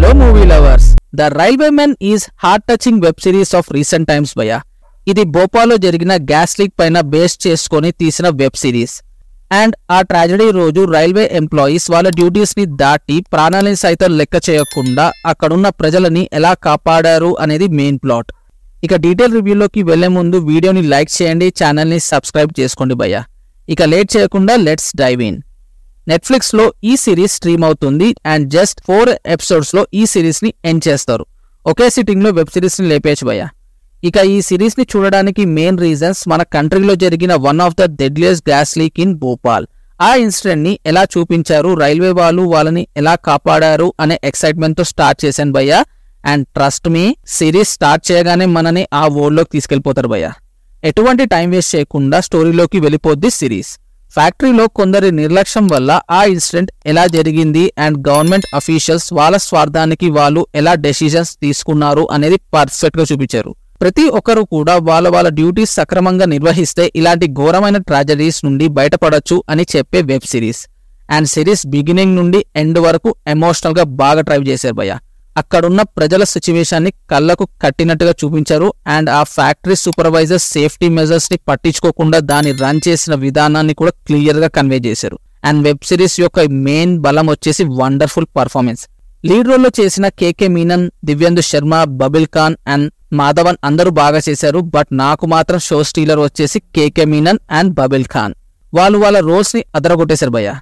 hello movie lovers the railway men is heart touching web series of recent times భయ ఇది భోపాల్లో జరిగిన gas leak పైన base చేసుకొని తీసిన వెబ్ సిరీస్ అండ్ ఆ ట్రాజడీ రోజు రైల్వే ఎంప్లాయీస్ వాళ్ళ డ్యూటీస్ ని దాటి ప్రాణాలని సైతం లెక్క చేయకుండా అక్కడున్న ప్రజలని ఎలా కాపాడారు అనేది మెయిన్ ప్లాట్ ఇక డీటెయిల్ రివ్యూలోకి వెళ్లే ముందు వీడియోని లైక్ చేయండి ఛానల్ని సబ్స్క్రైబ్ చేసుకోండి భయ ఇక లేట్ చేయకుండా లెట్స్ డైవ్ ఇన్ నెట్ఫ్లిక్స్ లో ఈ సిరీస్ స్ట్రీమ్ అవుతుంది అండ్ జస్ట్ ఫోర్ ఎపిసోడ్స్ లో ఈ సిరీస్ ని ఎండ్ చేస్తారు ఒకే సిట్టింగ్ లో వెబ్ సిరీస్ ని లేపేచ్చు భయ్య ఇక ఈ సిరీస్ ని చూడడానికి మెయిన్ రీజన్స్ మన కంట్రీలో జరిగిన one of the deadliest gas leak in Bhopal ఆ ఇన్సిడెంట్ ని ఎలా చూపించారు రైల్వే వాళ్ళు వాళ్ళని ఎలా కాపాడారు అనే ఎక్సైట్మెంట్ తో స్టార్ట్ చేశాను భయ్యా and trust me series start చేయగానే మనని ఆ లోకి తీసుకెళ్లిపోతారు భయ్య ఎటువంటి టైం వేస్ట్ చేయకుండా స్టోరీలోకి వెళ్ళిపోద్ది సిరీస్ ఫ్యాక్టరీలో కొందరి నిర్లక్ష్యం వల్ల ఆ ఇన్సిడెంట్ ఎలా జరిగింది అండ్ గవర్నమెంట్ అఫీషియల్స్ వాళ్ళ స్వార్థానికి వాళ్ళు ఎలా డెసిషన్స్ తీసుకున్నారు అనేది గా చూపించారు ప్రతి ఒక్కరు కూడా వాళ్ళ వాళ్ళ డ్యూటీస్ సక్రమంగా నిర్వహిస్తే ఇలాంటి ఘోరమైన ట్రాజడీస్ నుండి బయటపడొచ్చు అని చెప్పే web series and series beginning నుండి ఎండ్ వరకు ఎమోషనల్గా బాగా డ్రైవ్ చేశారు భయ్యా అక్కడున్న ప్రజల సిచ్యువేషన్ని కళ్ళకు కట్టినట్టుగా చూపించారు అండ్ ఆ ఫ్యాక్టరీ సూపర్వైజర్ సేఫ్టీ మెజర్స్ని పట్టించుకోకుండా దాన్ని రన్ చేసిన విధానాన్ని కూడా క్లియర్ గా కన్వే చేశారు అండ్ వెబ్ సిరీస్ యొక్క మెయిన్ బలం వచ్చేసి వండర్ఫుల్ పర్ఫార్మెన్స్ లీడ్ లో చేసిన కేకే మీనన్ దివ్యందు శర్మ బబిల్ ఖాన్ అండ్ మాధవన్ అందరూ బాగా చేశారు బట్ నాకు మాత్రం షో స్టీలర్ వచ్చేసి కేకే మీనన్ అండ్ బబిల్ ఖాన్ వాళ్ళు వాళ్ళ ని అదరగొట్టేశారు భయ్యా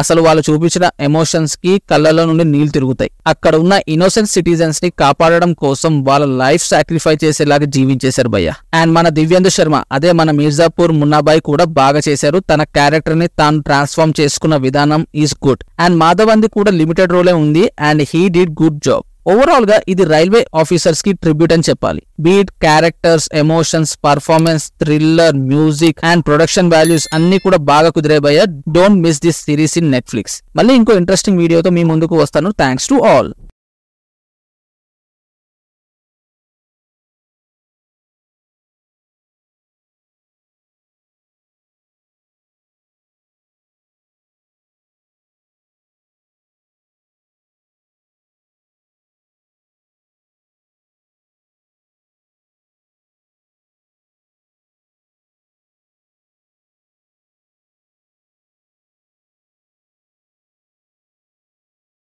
అసలు వాళ్ళు చూపించిన ఎమోషన్స్ కి కళ్ళలో నుండి నీళ్లు తిరుగుతాయి అక్కడ ఉన్న ఇన్నోసెంట్ సిటిజన్స్ ని కాపాడడం కోసం వాళ్ళ లైఫ్ సాక్రిఫై చేసేలాగా జీవించేశారు భయ్య అండ్ మన దివ్యేందు శర్మ అదే మన మిర్జాపూర్ మున్నాబాయ్ కూడా బాగా చేశారు తన క్యారెక్టర్ ని తాను ట్రాన్స్ఫార్మ్ చేసుకున్న విధానం ఈజ్ గుడ్ అండ్ మాధవంది కూడా లిమిటెడ్ రోలే ఉంది and he did good job overall గా ఇది రైల్వే ఆఫీసర్స్ కి ట్రిబ్యూట్ అని చెప్పాలి beat characters emotions performance thriller music and production values అన్ని కూడా బాగా కుదిరేబయ్యా don't miss this series in Netflix మళ్ళీ ఇంకో ఇంట్రెస్టింగ్ వీడియోతో మీ ముందుకు వస్తాను థ్యాంక్స్ టు ఆల్